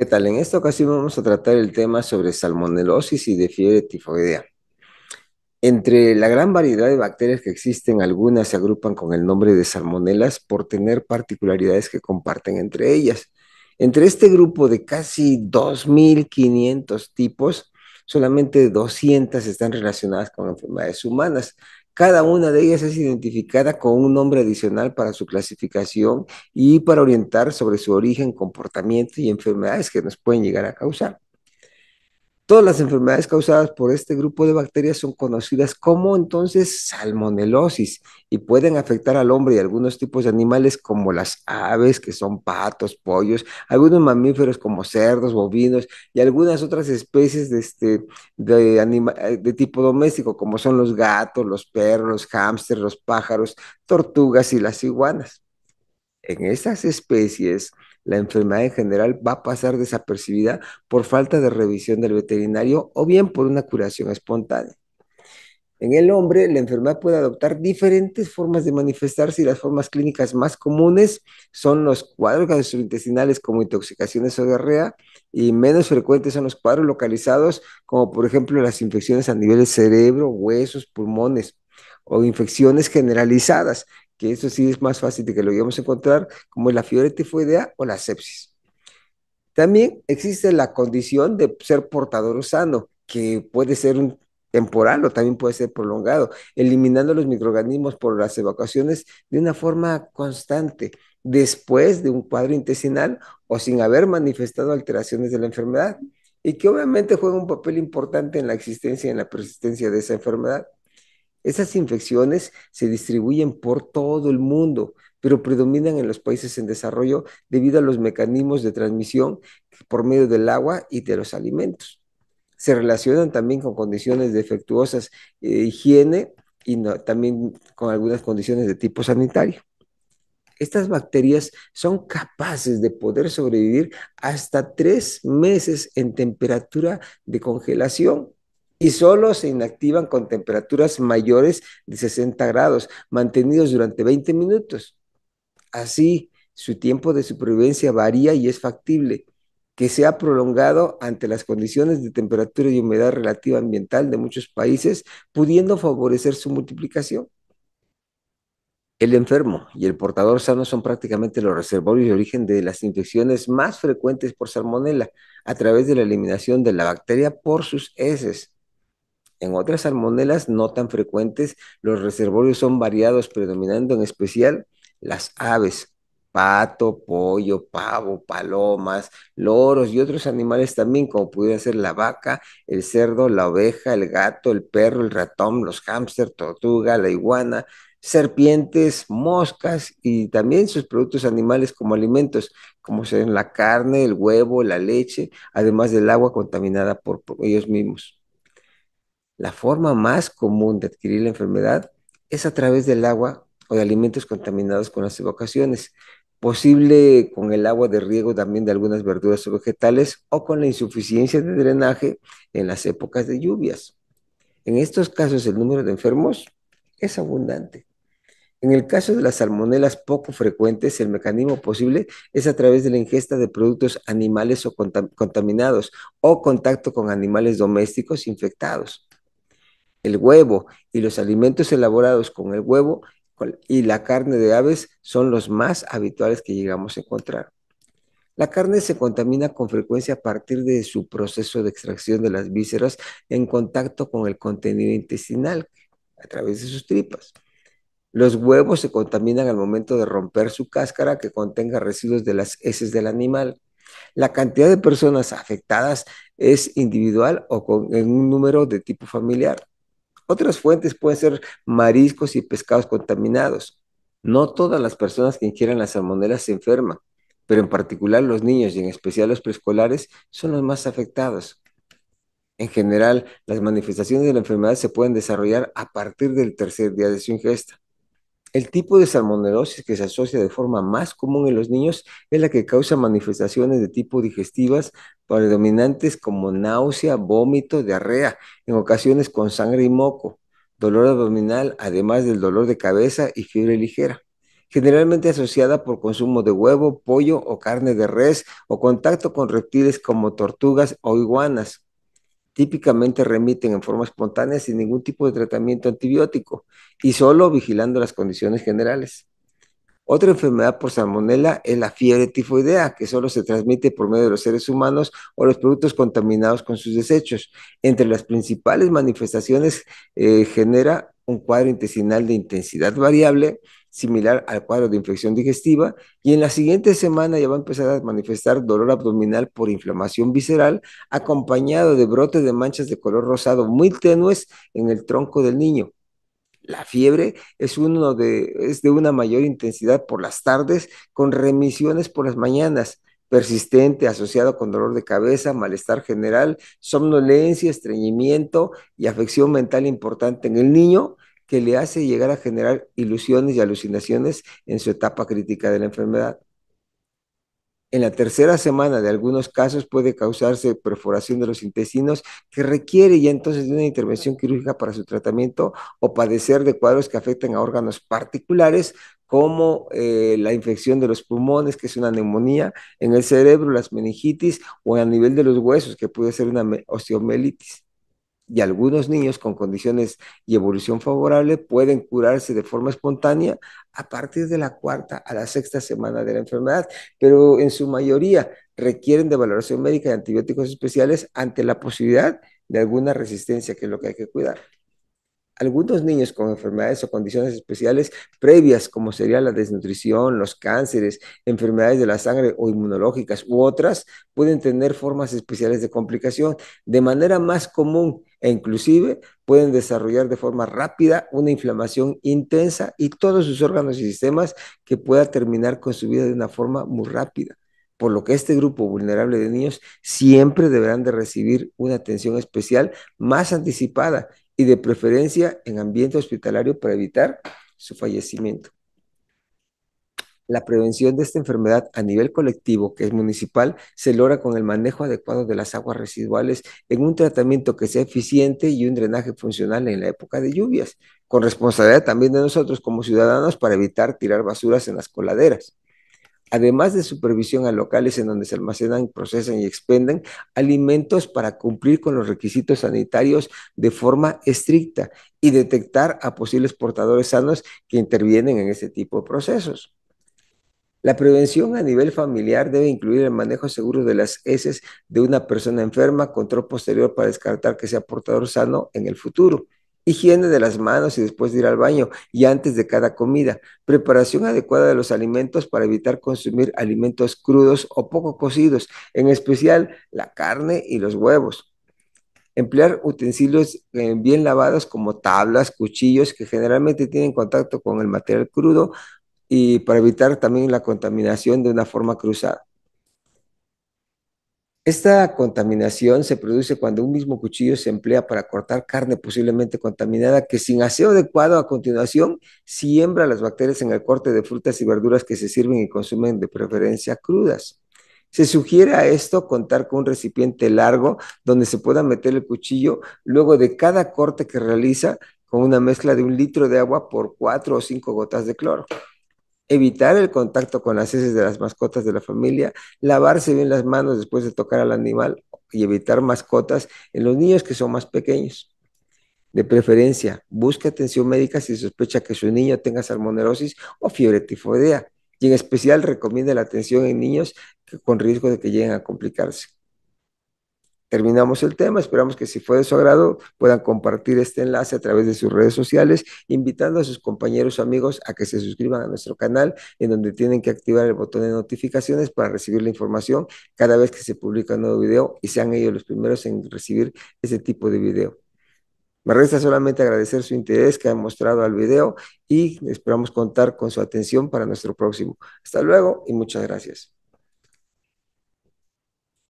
¿Qué tal? En esta ocasión vamos a tratar el tema sobre salmonelosis y de fiebre tifoidea. Entre la gran variedad de bacterias que existen, algunas se agrupan con el nombre de salmonelas por tener particularidades que comparten entre ellas. Entre este grupo de casi 2.500 tipos, solamente 200 están relacionadas con enfermedades humanas, cada una de ellas es identificada con un nombre adicional para su clasificación y para orientar sobre su origen, comportamiento y enfermedades que nos pueden llegar a causar. Todas las enfermedades causadas por este grupo de bacterias son conocidas como entonces salmonelosis y pueden afectar al hombre y algunos tipos de animales como las aves, que son patos, pollos, algunos mamíferos como cerdos, bovinos y algunas otras especies de, este, de, tipo doméstico como son los gatos, los perros, los hámsters, los pájaros, tortugas y las iguanas. En estas especies, la enfermedad en general va a pasar desapercibida por falta de revisión del veterinario o bien por una curación espontánea. En el hombre, la enfermedad puede adoptar diferentes formas de manifestarse y las formas clínicas más comunes son los cuadros gastrointestinales como intoxicaciones o diarrea y menos frecuentes son los cuadros localizados como por ejemplo las infecciones a nivel de cerebro, huesos, pulmones o infecciones generalizadas que eso sí es más fácil de que lo íbamos a encontrar, como la fiebre tifoidea o la sepsis. También existe la condición de ser portador sano, que puede ser temporal o también puede ser prolongado, eliminando los microorganismos por las evacuaciones de una forma constante, después de un cuadro intestinal o sin haber manifestado alteraciones de la enfermedad, y que obviamente juega un papel importante en la existencia y en la persistencia de esa enfermedad. Esas infecciones se distribuyen por todo el mundo, pero predominan en los países en desarrollo debido a los mecanismos de transmisión por medio del agua y de los alimentos. Se relacionan también con condiciones defectuosas de eh, higiene y también con algunas condiciones de tipo sanitario. Estas bacterias son capaces de poder sobrevivir hasta tres meses en temperatura de congelación y solo se inactivan con temperaturas mayores de 60 grados, mantenidos durante 20 minutos. Así, su tiempo de supervivencia varía y es factible que se ha prolongado ante las condiciones de temperatura y humedad relativa ambiental de muchos países, pudiendo favorecer su multiplicación. El enfermo y el portador sano son prácticamente los reservorios de origen de las infecciones más frecuentes por Salmonella, a través de la eliminación de la bacteria por sus heces. En otras salmonelas no tan frecuentes, los reservorios son variados, predominando en especial las aves, pato, pollo, pavo, palomas, loros y otros animales también, como pudiera ser la vaca, el cerdo, la oveja, el gato, el perro, el ratón, los hámster, tortuga, la iguana, serpientes, moscas y también sus productos animales como alimentos, como son la carne, el huevo, la leche, además del agua contaminada por ellos mismos la forma más común de adquirir la enfermedad es a través del agua o de alimentos contaminados con las evocaciones, posible con el agua de riego también de algunas verduras o vegetales o con la insuficiencia de drenaje en las épocas de lluvias. En estos casos el número de enfermos es abundante. En el caso de las salmonelas poco frecuentes, el mecanismo posible es a través de la ingesta de productos animales o contaminados o contacto con animales domésticos infectados. El huevo y los alimentos elaborados con el huevo y la carne de aves son los más habituales que llegamos a encontrar. La carne se contamina con frecuencia a partir de su proceso de extracción de las vísceras en contacto con el contenido intestinal a través de sus tripas. Los huevos se contaminan al momento de romper su cáscara que contenga residuos de las heces del animal. La cantidad de personas afectadas es individual o en un número de tipo familiar. Otras fuentes pueden ser mariscos y pescados contaminados. No todas las personas que ingieren las salmonela se enferman, pero en particular los niños y en especial los preescolares son los más afectados. En general, las manifestaciones de la enfermedad se pueden desarrollar a partir del tercer día de su ingesta. El tipo de salmonelosis que se asocia de forma más común en los niños es la que causa manifestaciones de tipo digestivas predominantes como náusea, vómito, diarrea, en ocasiones con sangre y moco, dolor abdominal, además del dolor de cabeza y fiebre ligera generalmente asociada por consumo de huevo, pollo o carne de res o contacto con reptiles como tortugas o iguanas típicamente remiten en forma espontánea sin ningún tipo de tratamiento antibiótico y solo vigilando las condiciones generales. Otra enfermedad por salmonela es la fiebre tifoidea, que solo se transmite por medio de los seres humanos o los productos contaminados con sus desechos. Entre las principales manifestaciones eh, genera un cuadro intestinal de intensidad variable, similar al cuadro de infección digestiva, y en la siguiente semana ya va a empezar a manifestar dolor abdominal por inflamación visceral, acompañado de brotes de manchas de color rosado muy tenues en el tronco del niño. La fiebre es, uno de, es de una mayor intensidad por las tardes, con remisiones por las mañanas persistente asociado con dolor de cabeza, malestar general, somnolencia, estreñimiento y afección mental importante en el niño que le hace llegar a generar ilusiones y alucinaciones en su etapa crítica de la enfermedad. En la tercera semana de algunos casos puede causarse perforación de los intestinos que requiere ya entonces de una intervención quirúrgica para su tratamiento o padecer de cuadros que afecten a órganos particulares como eh, la infección de los pulmones, que es una neumonía, en el cerebro, las meningitis o a nivel de los huesos, que puede ser una osteomelitis. Y algunos niños con condiciones y evolución favorable pueden curarse de forma espontánea a partir de la cuarta a la sexta semana de la enfermedad, pero en su mayoría requieren de valoración médica y antibióticos especiales ante la posibilidad de alguna resistencia, que es lo que hay que cuidar algunos niños con enfermedades o condiciones especiales previas, como sería la desnutrición, los cánceres, enfermedades de la sangre o inmunológicas u otras, pueden tener formas especiales de complicación de manera más común e inclusive pueden desarrollar de forma rápida una inflamación intensa y todos sus órganos y sistemas que pueda terminar con su vida de una forma muy rápida por lo que este grupo vulnerable de niños siempre deberán de recibir una atención especial más anticipada y de preferencia en ambiente hospitalario para evitar su fallecimiento. La prevención de esta enfermedad a nivel colectivo, que es municipal, se logra con el manejo adecuado de las aguas residuales en un tratamiento que sea eficiente y un drenaje funcional en la época de lluvias, con responsabilidad también de nosotros como ciudadanos para evitar tirar basuras en las coladeras además de supervisión a locales en donde se almacenan, procesan y expenden alimentos para cumplir con los requisitos sanitarios de forma estricta y detectar a posibles portadores sanos que intervienen en este tipo de procesos. La prevención a nivel familiar debe incluir el manejo seguro de las heces de una persona enferma, control posterior para descartar que sea portador sano en el futuro higiene de las manos y después de ir al baño y antes de cada comida, preparación adecuada de los alimentos para evitar consumir alimentos crudos o poco cocidos, en especial la carne y los huevos. Emplear utensilios eh, bien lavados como tablas, cuchillos, que generalmente tienen contacto con el material crudo y para evitar también la contaminación de una forma cruzada esta contaminación se produce cuando un mismo cuchillo se emplea para cortar carne posiblemente contaminada que sin aseo adecuado a continuación siembra las bacterias en el corte de frutas y verduras que se sirven y consumen de preferencia crudas. Se sugiere a esto contar con un recipiente largo donde se pueda meter el cuchillo luego de cada corte que realiza con una mezcla de un litro de agua por cuatro o cinco gotas de cloro evitar el contacto con las heces de las mascotas de la familia, lavarse bien las manos después de tocar al animal y evitar mascotas en los niños que son más pequeños. De preferencia, busque atención médica si sospecha que su niño tenga salmonerosis o fiebre tifoidea, y en especial recomienda la atención en niños con riesgo de que lleguen a complicarse terminamos el tema. Esperamos que si fue de su agrado puedan compartir este enlace a través de sus redes sociales, invitando a sus compañeros o amigos a que se suscriban a nuestro canal, en donde tienen que activar el botón de notificaciones para recibir la información cada vez que se publica un nuevo video y sean ellos los primeros en recibir ese tipo de video. Me resta solamente agradecer su interés que han mostrado al video y esperamos contar con su atención para nuestro próximo. Hasta luego y muchas gracias.